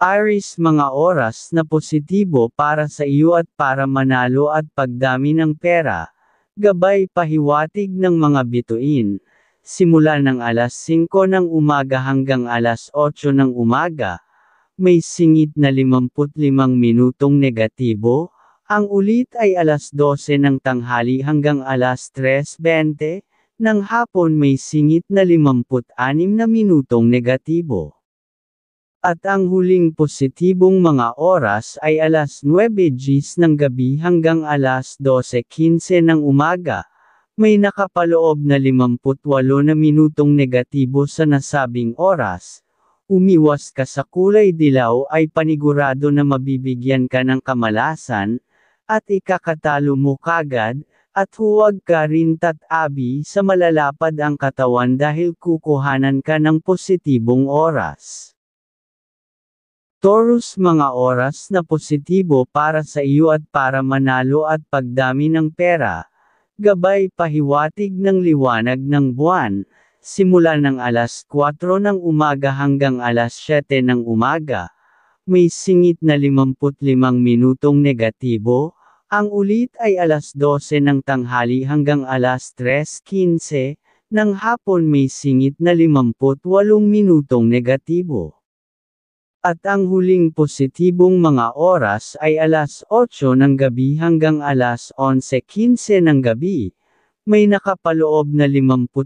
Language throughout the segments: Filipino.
Aris mga oras na positibo para sa iyo at para manalo at pagdami ng pera, gabay pahiwatig ng mga bituin, simula ng alas 5 ng umaga hanggang alas 8 ng umaga, may singit na 55 minutong negatibo, ang ulit ay alas 12 ng tanghali hanggang alas 3.20, ng hapon may singit na 56 na minutong negatibo. At ang huling positibong mga oras ay alas 9.10 ng gabi hanggang alas 12.15 ng umaga. May nakapaloob na 58 na minutong negatibo sa nasabing oras. Umiwas ka sa kulay dilaw ay panigurado na mabibigyan ka ng kamalasan, at ikakatalo mo kagad, at huwag ka rin tatabi sa malalapad ang katawan dahil kukuhanan ka ng positibong oras. Taurus mga oras na positibo para sa iyo at para manalo at pagdami ng pera, gabay pahiwatig ng liwanag ng buwan, simula ng alas 4 ng umaga hanggang alas 7 ng umaga, may singit na 55 minutong negatibo, ang ulit ay alas 12 ng tanghali hanggang alas 3.15, ng hapon may singit na 58 minutong negatibo. At ang huling positibong mga oras ay alas 8 ng gabi hanggang alas 11.15 ng gabi. May nakapaloob na 57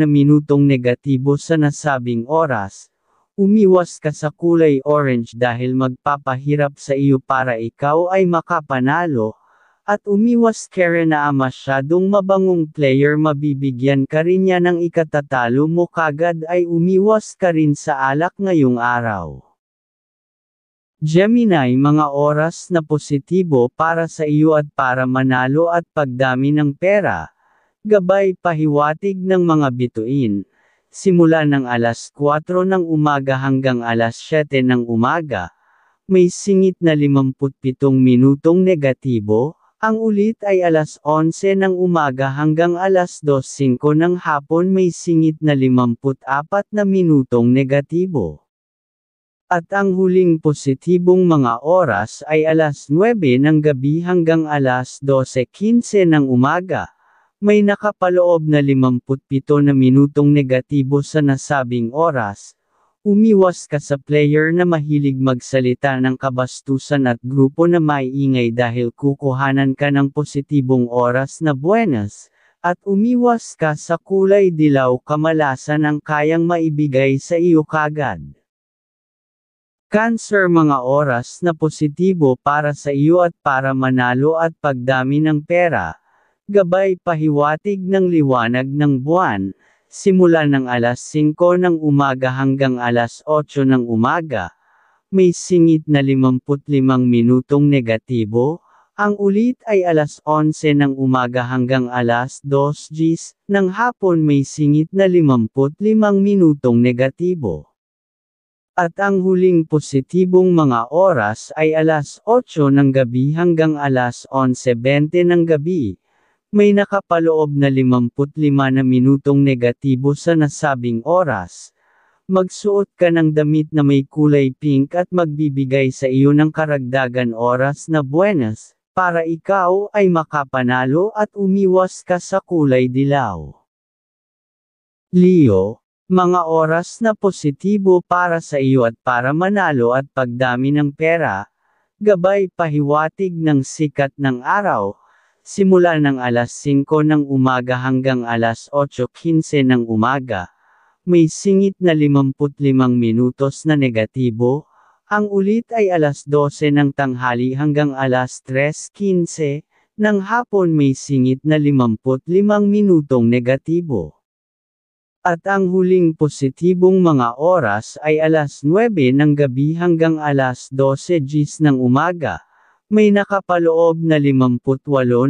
na minutong negatibo sa nasabing oras. Umiwas ka sa kulay orange dahil magpapahirap sa iyo para ikaw ay makapanalo. At umiwas ka rin na masyadong mabangong player mabibigyan ka rin niya ng ikatatalo mo kagad ay umiwas ka rin sa alak ngayong araw. Gemini mga oras na positibo para sa iyo at para manalo at pagdami ng pera. Gabay pahiwatig ng mga bituin. Simula ng alas 4 ng umaga hanggang alas 7 ng umaga, may singit na 57 minutong negatibo, ang ulit ay alas 11 ng umaga hanggang alas 2.05 ng hapon may singit na 54 na minutong negatibo at ang huling positibong mga oras ay alas 9 ng gabi hanggang alas 12.15 ng umaga. May nakapaloob na 57 na minutong negatibo sa nasabing oras. Umiwas ka sa player na mahilig magsalita ng kabastusan at grupo na maiingay dahil kukuhanan ka ng positibong oras na buenas at umiwas ka sa kulay dilaw kamalasan ang kayang maibigay sa iyo kagad. Cancer mga oras na positibo para sa iyo at para manalo at pagdami ng pera. Gabay pahiwatig ng liwanag ng buwan, simula ng alas 5 ng umaga hanggang alas 8 ng umaga. May singit na 55 minutong negatibo, ang ulit ay alas 11 ng umaga hanggang alas 2 gis, ng hapon may singit na 55 minutong negatibo. At ang huling positibong mga oras ay alas 8 ng gabi hanggang alas 11.20 ng gabi. May nakapaloob na 55 na minutong negatibo sa nasabing oras. Magsuot ka ng damit na may kulay pink at magbibigay sa iyo ng karagdagan oras na buenas, para ikaw ay makapanalo at umiwas ka sa kulay dilaw. Leo mga oras na positibo para sa iyo at para manalo at pagdami ng pera, gabay pahiwatig ng sikat ng araw, simula ng alas 5 ng umaga hanggang alas 8.15 ng umaga, may singit na 55 minutos na negatibo, ang ulit ay alas 12 ng tanghali hanggang alas 3.15, ng hapon may singit na 55 minutong negatibo. At ang huling positibong mga oras ay alas 9 ng gabi hanggang alas 12 gis ng umaga. May nakapaloob na 58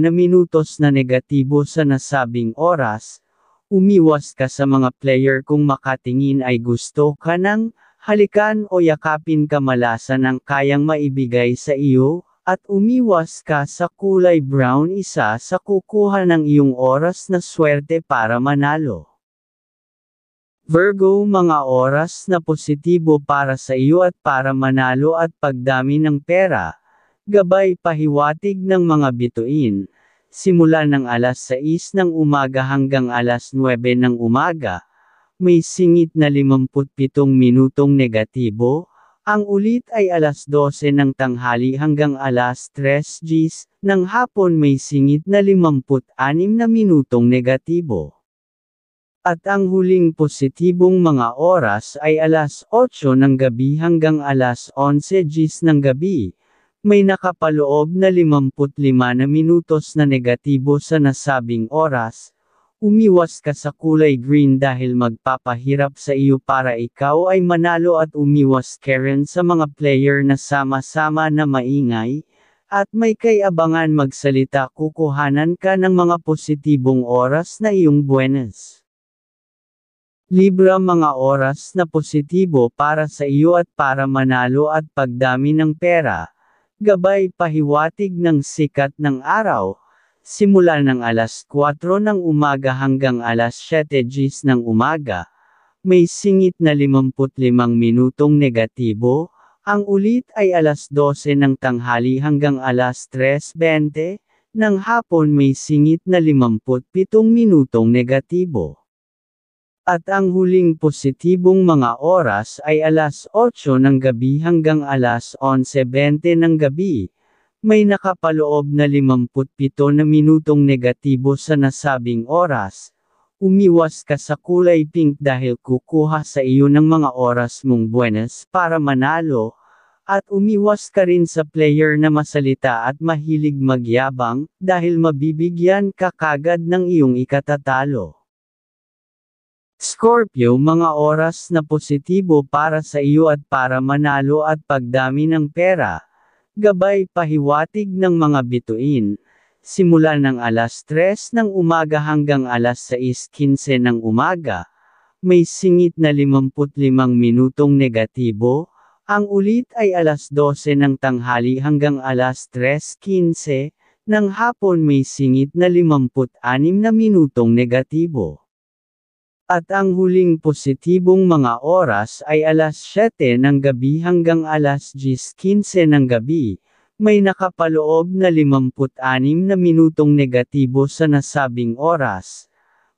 na minutos na negatibo sa nasabing oras. Umiwas ka sa mga player kung makatingin ay gusto ka ng halikan o yakapin kamalasan ang kayang maibigay sa iyo, at umiwas ka sa kulay brown isa sa kukuha ng iyong oras na swerte para manalo. Virgo mga oras na positibo para sa iyo at para manalo at pagdami ng pera, gabay pahiwatig ng mga bituin, simula ng alas 6 ng umaga hanggang alas 9 ng umaga, may singit na 57 minutong negatibo, ang ulit ay alas 12 ng tanghali hanggang alas 3 gs ng hapon may singit na 56 na minutong negatibo. At ang huling positibong mga oras ay alas 8 ng gabi hanggang alas 11 gis ng gabi. May nakapaloob na 55 na minutos na negatibo sa nasabing oras. Umiwas ka sa kulay green dahil magpapahirap sa iyo para ikaw ay manalo at umiwas Karen sa mga player na sama-sama na maingay, at may kayabangan magsalita kukuhanan ka ng mga positibong oras na iyong buenas. Libra mga oras na positibo para sa iyo at para manalo at pagdami ng pera. Gabay pahiwatig ng sikat ng araw, simula ng alas 4 ng umaga hanggang alas 7 gis ng umaga. May singit na 55 minutong negatibo, ang ulit ay alas 12 ng tanghali hanggang alas 3.20, ng hapon may singit na 57 minutong negatibo. At ang huling positibong mga oras ay alas 8 ng gabi hanggang alas 11.20 ng gabi. May nakapaloob na 57 na minutong negatibo sa nasabing oras. Umiwas ka sa kulay pink dahil kukuha sa iyo ng mga oras mong buenas para manalo, at umiwas ka rin sa player na masalita at mahilig magyabang, dahil mabibigyan ka kagad ng iyong ikatatalo. Scorpio mga oras na positibo para sa iyo at para manalo at pagdami ng pera, gabay pahiwatig ng mga bituin, simula ng alas 3 ng umaga hanggang alas 6.15 ng umaga, may singit na 55 minutong negatibo, ang ulit ay alas 12 ng tanghali hanggang alas 3.15, ng hapon may singit na 56 na minutong negatibo. At ang huling positibong mga oras ay alas 7 ng gabi hanggang alas 10.15 ng gabi, may nakapaloob na 56 na minutong negatibo sa nasabing oras.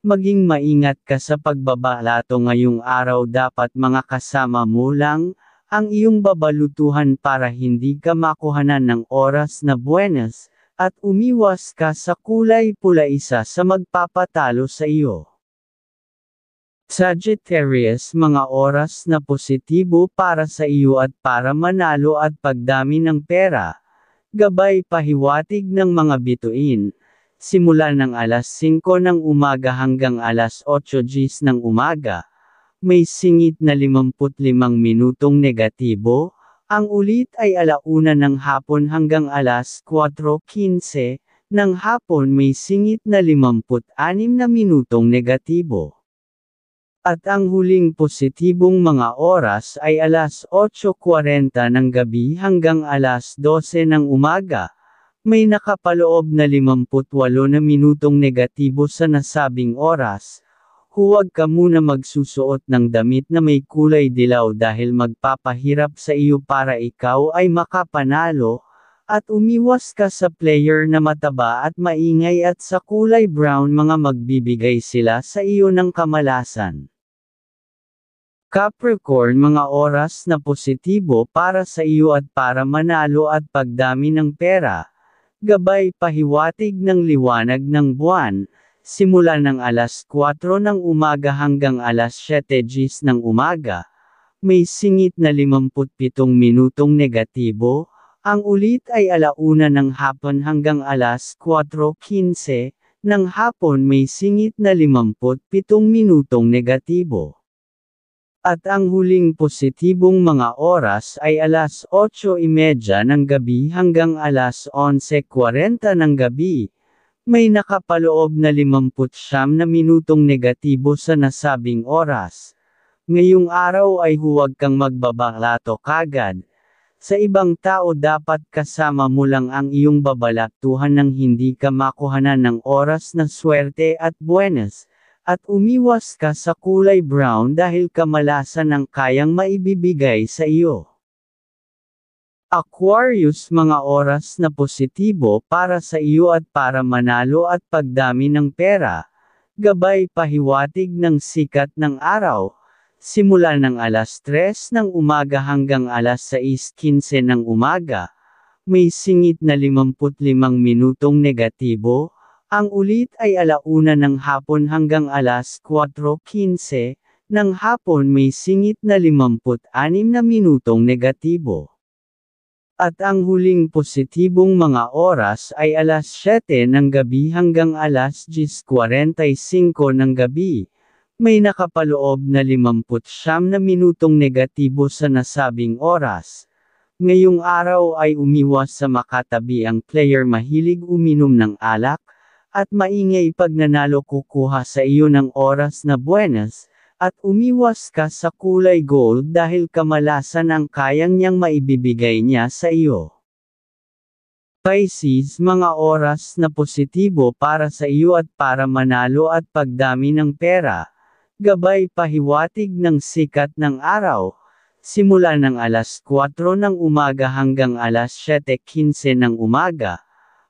Maging maingat ka sa pagbabalato ngayong araw dapat mga kasama mo lang, ang iyong babalutuhan para hindi ka makuhanan ng oras na buenas, at umiwas ka sa kulay pula isa sa magpapatalo sa iyo. Sagittarius mga oras na positibo para sa iyo at para manalo at pagdami ng pera. Gabay pahiwatig ng mga bituin. Simula ng alas 5 ng umaga hanggang alas 8 gs ng umaga. May singit na 55 minutong negatibo. Ang ulit ay alauna ng hapon hanggang alas 4.15 ng hapon may singit na 56 na minutong negatibo. At ang huling positibong mga oras ay alas 8.40 ng gabi hanggang alas 12 ng umaga. May nakapaloob na 58 na minutong negatibo sa nasabing oras. Huwag ka muna magsusuot ng damit na may kulay dilaw dahil magpapahirap sa iyo para ikaw ay makapanalo, at umiwas ka sa player na mataba at maingay at sa kulay brown mga magbibigay sila sa iyo ng kamalasan. Capricorn mga oras na positibo para sa iyo at para manalo at pagdami ng pera. Gabay pahiwatig ng liwanag ng buwan, simula ng alas 4 ng umaga hanggang alas 7 gis ng umaga. May singit na 57 minutong negatibo, ang ulit ay alauna ng hapon hanggang alas 4.15, ng hapon may singit na 57 minutong negatibo. At ang huling positibong mga oras ay alas 8.30 ng gabi hanggang alas 11.40 ng gabi. May nakapaloob na 59 na minutong negatibo sa nasabing oras. Ngayong araw ay huwag kang magbabalato kagad. Sa ibang tao dapat kasama mo lang ang iyong babalatuhan nang hindi ka makuhanan ng oras na swerte at buenas at umiwas ka sa kulay brown dahil kamalasan ang kayang maibibigay sa iyo. Aquarius mga oras na positibo para sa iyo at para manalo at pagdami ng pera, gabay pahiwatig ng sikat ng araw, simula ng alas 3 ng umaga hanggang alas 6.15 ng umaga, may singit na 55 minutong negatibo, ang ulit ay alauna ng hapon hanggang alas 4.15 ng hapon may singit na 56 na minutong negatibo. At ang huling positibong mga oras ay alas 7 ng gabi hanggang alas 10.45 ng gabi. May nakapaloob na 59 na minutong negatibo sa nasabing oras. Ngayong araw ay umiwas sa makatabi ang player mahilig uminom ng alak, at maingay pag nanalo kukuha sa iyo ng oras na buenas, at umiwas ka sa kulay gold dahil kamalasan ang kayang niyang maibibigay niya sa iyo. Pisces mga oras na positibo para sa iyo at para manalo at pagdami ng pera, gabay pahiwatig ng sikat ng araw, simula ng alas 4 ng umaga hanggang alas 7.15 ng umaga,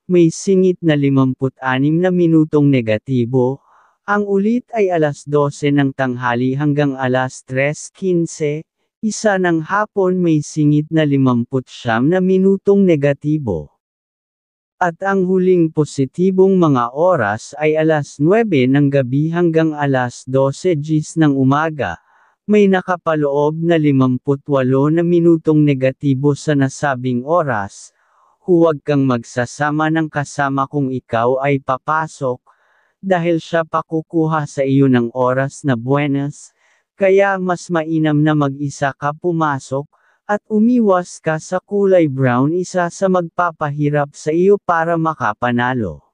may singit na 56 na minutong negatibo, ang ulit ay alas 12 ng tanghali hanggang alas 3.15, isa ng hapon may singit na 59 na minutong negatibo. At ang huling positibong mga oras ay alas 9 ng gabi hanggang alas 12 gis ng umaga, may nakapaloob na 58 na minutong negatibo sa nasabing oras, huwag kang magsasama ng kasama kung ikaw ay papasok, dahil siya pakukuha sa iyo ng oras na buenas, kaya mas mainam na mag-isa ka pumasok, at umiwas ka sa kulay brown isa sa magpapahirap sa iyo para makapanalo.